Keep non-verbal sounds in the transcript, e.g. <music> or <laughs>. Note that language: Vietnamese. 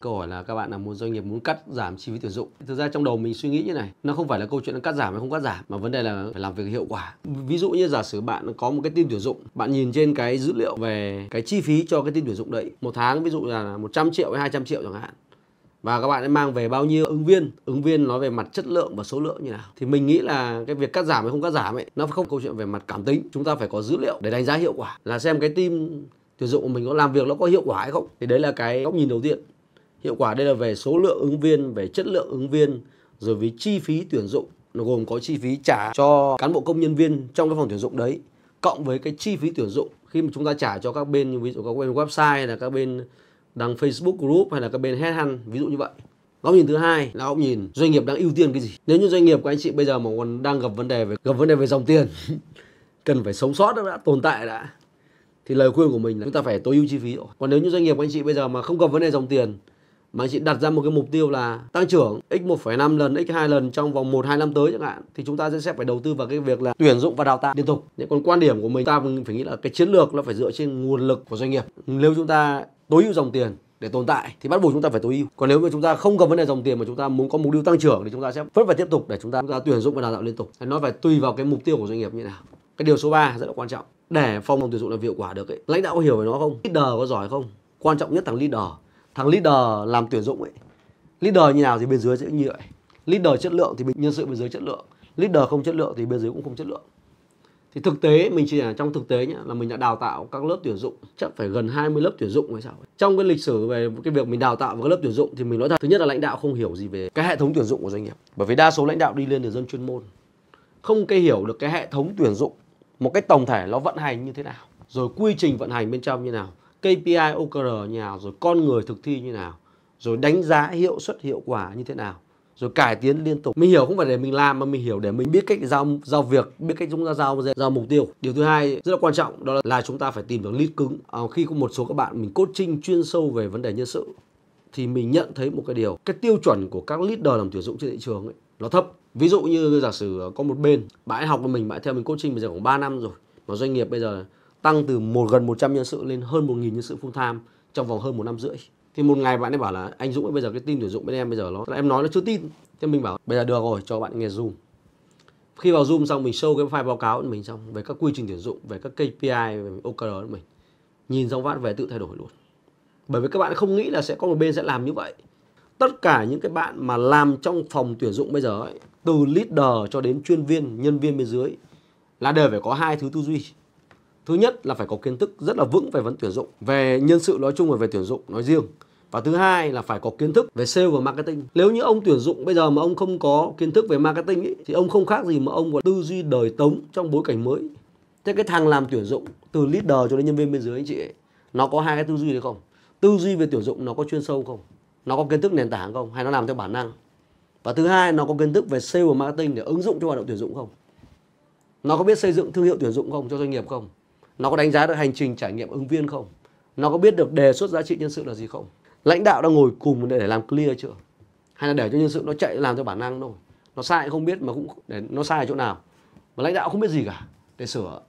Câu hỏi là các bạn là một doanh nghiệp muốn cắt giảm chi phí tuyển dụng. Thực ra trong đầu mình suy nghĩ như này, nó không phải là câu chuyện là cắt giảm hay không cắt giảm mà vấn đề là phải làm việc hiệu quả. Ví dụ như giả sử bạn có một cái team tuyển dụng, bạn nhìn trên cái dữ liệu về cái chi phí cho cái team tuyển dụng đấy, một tháng ví dụ là 100 triệu hay 200 triệu chẳng hạn và các bạn ấy mang về bao nhiêu ứng viên ứng viên nói về mặt chất lượng và số lượng như nào thì mình nghĩ là cái việc cắt giảm hay không cắt giảm ấy nó không câu chuyện về mặt cảm tính chúng ta phải có dữ liệu để đánh giá hiệu quả là xem cái team tuyển dụng của mình có làm việc nó có hiệu quả hay không thì đấy là cái góc nhìn đầu tiên hiệu quả đây là về số lượng ứng viên về chất lượng ứng viên rồi với chi phí tuyển dụng nó gồm có chi phí trả cho cán bộ công nhân viên trong cái phòng tuyển dụng đấy cộng với cái chi phí tuyển dụng khi mà chúng ta trả cho các bên như ví dụ các bên website hay là các bên đăng Facebook group hay là các bên headhunt ví dụ như vậy góc nhìn thứ hai là góc nhìn doanh nghiệp đang ưu tiên cái gì nếu như doanh nghiệp của anh chị bây giờ mà còn đang gặp vấn đề về gặp vấn đề về dòng tiền <laughs> cần phải sống sót đã, đã tồn tại đã thì lời khuyên của mình là chúng ta phải tối ưu chi phí rồi còn nếu như doanh nghiệp của anh chị bây giờ mà không gặp vấn đề dòng tiền mà chị đặt ra một cái mục tiêu là tăng trưởng x 1,5 lần, x 2 lần trong vòng 1 2 năm tới chẳng hạn thì chúng ta sẽ phải đầu tư vào cái việc là tuyển dụng và đào tạo liên tục. Những còn quan điểm của mình ta phải nghĩ là cái chiến lược nó phải dựa trên nguồn lực của doanh nghiệp. Nếu chúng ta tối ưu dòng tiền để tồn tại thì bắt buộc chúng ta phải tối ưu còn nếu mà chúng ta không cần vấn đề dòng tiền mà chúng ta muốn có mục tiêu tăng trưởng thì chúng ta sẽ vẫn phải tiếp tục để chúng ta, chúng ta tuyển dụng và đào tạo liên tục nó phải tùy vào cái mục tiêu của doanh nghiệp như thế nào cái điều số 3 rất là quan trọng để phòng tuyển dụng là hiệu quả được ấy. lãnh đạo có hiểu về nó không leader có giỏi không quan trọng nhất thằng leader thằng leader làm tuyển dụng ấy leader như nào thì bên dưới sẽ như vậy leader chất lượng thì nhân sự bên dưới chất lượng leader không chất lượng thì bên dưới cũng không chất lượng thì thực tế mình chỉ là trong thực tế nhá là mình đã đào tạo các lớp tuyển dụng chắc phải gần 20 lớp tuyển dụng hay sao trong cái lịch sử về cái việc mình đào tạo các lớp tuyển dụng thì mình nói thật thứ nhất là lãnh đạo không hiểu gì về cái hệ thống tuyển dụng của doanh nghiệp bởi vì đa số lãnh đạo đi lên từ dân chuyên môn không cái hiểu được cái hệ thống tuyển dụng một cách tổng thể nó vận hành như thế nào rồi quy trình vận hành bên trong như nào KPI OKR như nào rồi con người thực thi như nào rồi đánh giá hiệu suất hiệu quả như thế nào rồi cải tiến liên tục mình hiểu không phải để mình làm mà mình hiểu để mình biết cách giao giao việc biết cách chúng ta giao giao mục tiêu điều thứ hai rất là quan trọng đó là, là chúng ta phải tìm được lead cứng à, khi có một số các bạn mình coaching chuyên sâu về vấn đề nhân sự thì mình nhận thấy một cái điều cái tiêu chuẩn của các leader làm tuyển dụng trên thị trường ấy nó thấp ví dụ như giả sử có một bên bạn ấy học của mình bạn ấy theo mình coaching bây giờ khoảng 3 năm rồi mà doanh nghiệp bây giờ tăng từ một gần 100 nhân sự lên hơn 1.000 nhân sự full time trong vòng hơn một năm rưỡi thì một ngày bạn ấy bảo là anh Dũng ơi, bây giờ cái tin tuyển dụng bên em bây giờ nó em nói nó chưa tin thế mình bảo bây giờ được rồi cho bạn nghe zoom khi vào zoom xong mình show cái file báo cáo của mình xong về các quy trình tuyển dụng về các KPI về OKR của mình nhìn xong vát về tự thay đổi luôn bởi vì các bạn không nghĩ là sẽ có một bên sẽ làm như vậy tất cả những cái bạn mà làm trong phòng tuyển dụng bây giờ ấy, từ leader cho đến chuyên viên nhân viên bên dưới là đều phải có hai thứ tư duy thứ nhất là phải có kiến thức rất là vững về vấn tuyển dụng về nhân sự nói chung và về tuyển dụng nói riêng và thứ hai là phải có kiến thức về sale và marketing nếu như ông tuyển dụng bây giờ mà ông không có kiến thức về marketing ấy, thì ông không khác gì mà ông còn tư duy đời tống trong bối cảnh mới thế cái thằng làm tuyển dụng từ leader cho đến nhân viên bên dưới anh chị ấy, nó có hai cái tư duy đấy không tư duy về tuyển dụng nó có chuyên sâu không nó có kiến thức nền tảng không hay nó làm theo bản năng và thứ hai nó có kiến thức về sale và marketing để ứng dụng cho hoạt động tuyển dụng không nó có biết xây dựng thương hiệu tuyển dụng không cho doanh nghiệp không nó có đánh giá được hành trình trải nghiệm ứng viên không nó có biết được đề xuất giá trị nhân sự là gì không lãnh đạo đang ngồi cùng để, để làm clear chưa hay là để cho nhân sự nó chạy làm theo bản năng thôi nó sai không biết mà cũng để nó sai ở chỗ nào mà lãnh đạo không biết gì cả để sửa